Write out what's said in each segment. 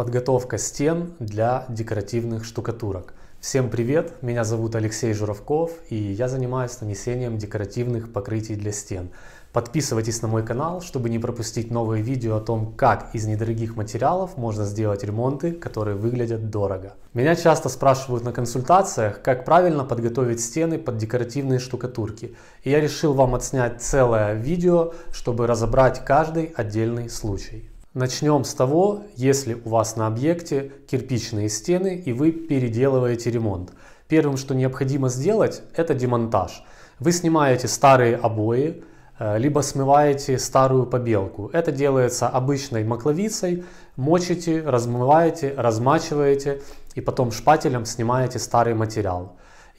Подготовка стен для декоративных штукатурок. Всем привет, меня зовут Алексей Журавков и я занимаюсь нанесением декоративных покрытий для стен. Подписывайтесь на мой канал, чтобы не пропустить новые видео о том, как из недорогих материалов можно сделать ремонты, которые выглядят дорого. Меня часто спрашивают на консультациях, как правильно подготовить стены под декоративные штукатурки. И я решил вам отснять целое видео, чтобы разобрать каждый отдельный случай. Начнем с того, если у вас на объекте кирпичные стены и вы переделываете ремонт. Первым, что необходимо сделать, это демонтаж. Вы снимаете старые обои, э, либо смываете старую побелку. Это делается обычной макловицей, мочите, размываете, размачиваете и потом шпателем снимаете старый материал.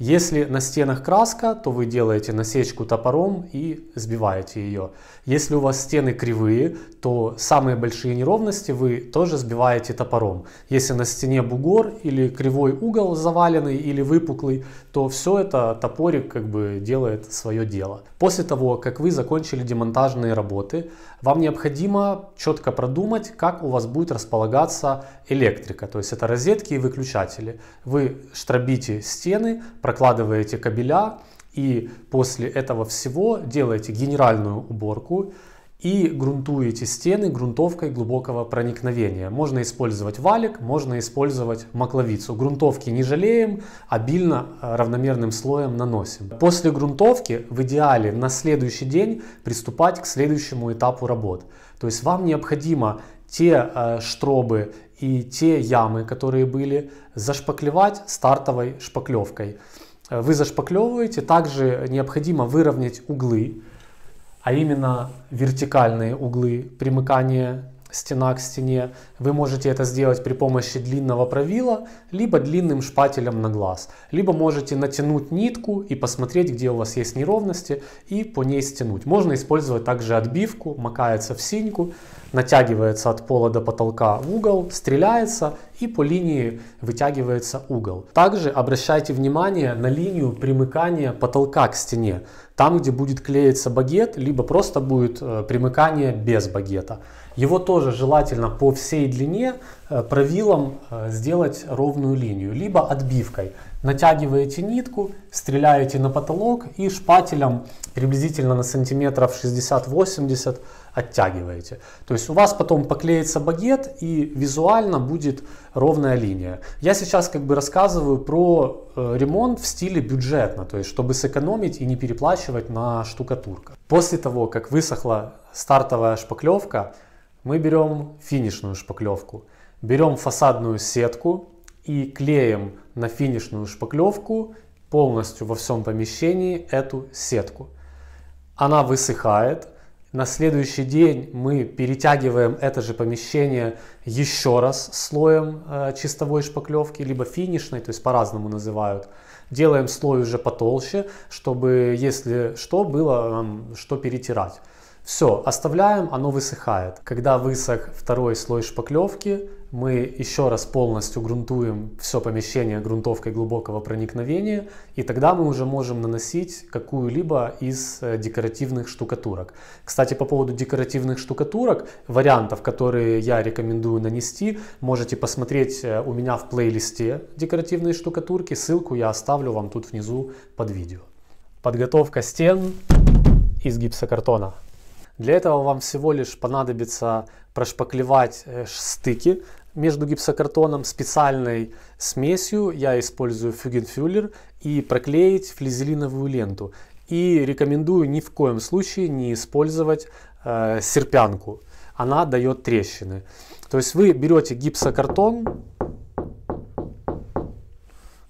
Если на стенах краска, то вы делаете насечку топором и сбиваете ее. Если у вас стены кривые, то самые большие неровности вы тоже сбиваете топором. Если на стене бугор или кривой угол заваленный или выпуклый, то все это топорик как бы делает свое дело. После того, как вы закончили демонтажные работы, вам необходимо четко продумать, как у вас будет располагаться электрика. То есть это розетки и выключатели. Вы штробите стены, прокладываете кабеля и после этого всего делаете генеральную уборку и грунтуете стены грунтовкой глубокого проникновения. Можно использовать валик, можно использовать макловицу. Грунтовки не жалеем, обильно э, равномерным слоем наносим. После грунтовки в идеале на следующий день приступать к следующему этапу работ. То есть вам необходимо те э, штробы и те ямы, которые были, зашпаклевать стартовой шпаклевкой. Э, вы зашпаклевываете, также необходимо выровнять углы, а именно вертикальные углы примыкания стена к стене. Вы можете это сделать при помощи длинного правила, либо длинным шпателем на глаз. Либо можете натянуть нитку и посмотреть, где у вас есть неровности, и по ней стянуть. Можно использовать также отбивку, макается в синьку натягивается от пола до потолка в угол, стреляется и по линии вытягивается угол. Также обращайте внимание на линию примыкания потолка к стене. Там, где будет клеиться багет, либо просто будет э, примыкание без багета. Его тоже желательно по всей длине э, правилом э, сделать ровную линию, либо отбивкой. Натягиваете нитку, стреляете на потолок и шпателем приблизительно на сантиметров 60-80 оттягиваете. То есть у вас потом поклеится багет и визуально будет ровная линия. Я сейчас как бы рассказываю про э, ремонт в стиле бюджетно, то есть чтобы сэкономить и не переплачивать на штукатурка. После того, как высохла стартовая шпаклевка, мы берем финишную шпаклевку. Берем фасадную сетку и клеим на финишную шпаклевку полностью во всем помещении эту сетку. Она высыхает, на следующий день мы перетягиваем это же помещение еще раз слоем э, чистовой шпаклевки, либо финишной, то есть по-разному называют. Делаем слой уже потолще, чтобы, если что, было э, что перетирать. Все, оставляем, оно высыхает. Когда высох второй слой шпаклевки, мы еще раз полностью грунтуем все помещение грунтовкой глубокого проникновения, и тогда мы уже можем наносить какую-либо из э, декоративных штукатурок. Кстати, по поводу декоративных штукатурок, вариантов, которые я рекомендую нанести, можете посмотреть э, у меня в плейлисте декоративные штукатурки, ссылку я оставлю вам тут внизу под видео. Подготовка стен из гипсокартона. Для этого вам всего лишь понадобится прошпаклевать э, стыки между гипсокартоном специальной смесью, я использую фюгенфюллер, и проклеить флизелиновую ленту. И рекомендую ни в коем случае не использовать э, серпянку, она дает трещины. То есть вы берете гипсокартон,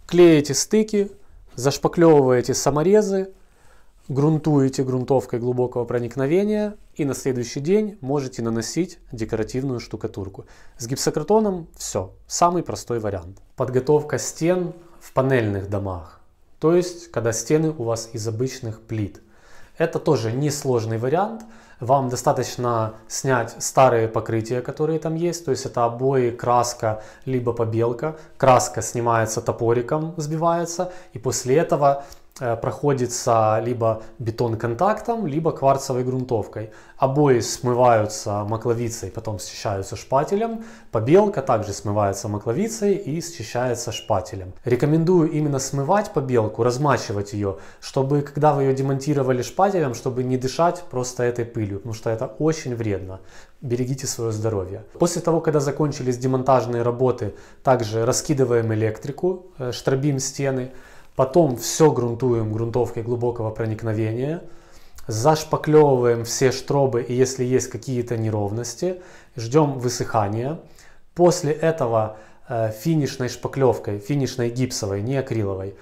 клеите стыки, зашпаклевываете саморезы, грунтуете грунтовкой глубокого проникновения и на следующий день можете наносить декоративную штукатурку. С гипсокартоном все, самый простой вариант. Подготовка стен в панельных домах, то есть когда стены у вас из обычных плит. Это тоже несложный вариант. Вам достаточно снять старые покрытия, которые там есть, то есть это обои, краска, либо побелка. Краска снимается топориком, сбивается, и после этого Э, проходится либо бетон контактом, либо кварцевой грунтовкой. Обои смываются макловицей, потом счищаются шпателем. Побелка также смывается макловицей и счищается шпателем. Рекомендую именно смывать побелку, размачивать ее, чтобы когда вы ее демонтировали шпателем, чтобы не дышать просто этой пылью, потому что это очень вредно. Берегите свое здоровье. После того, когда закончились демонтажные работы, также раскидываем электрику, э, штробим стены, Потом все грунтуем грунтовкой глубокого проникновения. Зашпаклевываем все штробы и если есть какие-то неровности, ждем высыхания. После этого э, финишной шпаклевкой, финишной гипсовой, не акриловой,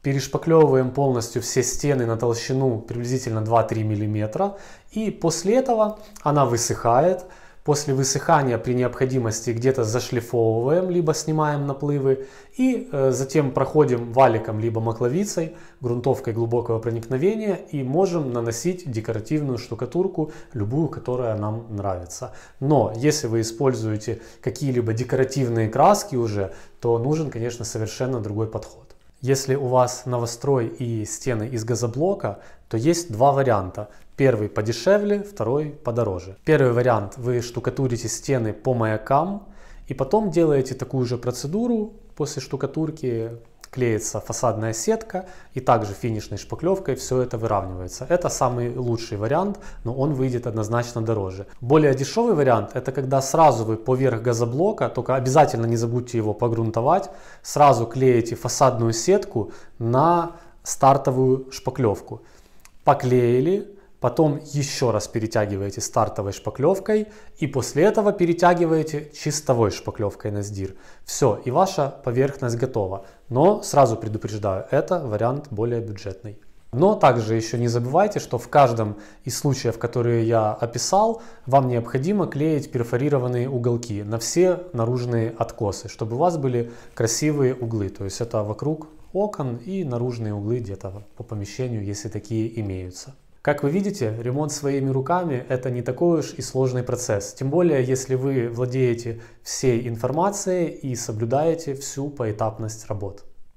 перешпаклевываем полностью все стены на толщину приблизительно 2-3 мм. И после этого она высыхает, После высыхания при необходимости где-то зашлифовываем, либо снимаем наплывы. И э, затем проходим валиком, либо макловицей, грунтовкой глубокого проникновения. И можем наносить декоративную штукатурку, любую, которая нам нравится. Но если вы используете какие-либо декоративные краски уже, то нужен, конечно, совершенно другой подход. Если у вас новострой и стены из газоблока, то есть два варианта. Первый подешевле, второй подороже. Первый вариант. Вы штукатурите стены по маякам и потом делаете такую же процедуру после штукатурки, клеится фасадная сетка и также финишной шпаклевкой все это выравнивается. Это самый лучший вариант, но он выйдет однозначно дороже. Более дешевый вариант это когда сразу вы поверх газоблока, только обязательно не забудьте его погрунтовать, сразу клеите фасадную сетку на стартовую шпаклевку. Поклеили, потом еще раз перетягиваете стартовой шпаклевкой и после этого перетягиваете чистовой шпаклевкой на сдир. Все, и ваша поверхность готова. Но сразу предупреждаю, это вариант более бюджетный. Но также еще не забывайте, что в каждом из случаев, которые я описал, вам необходимо клеить перфорированные уголки на все наружные откосы, чтобы у вас были красивые углы. То есть это вокруг окон и наружные углы где-то по помещению, если такие имеются. Как вы видите, ремонт своими руками – это не такой уж и сложный процесс, тем более если вы владеете всей информацией и соблюдаете всю поэтапность работ.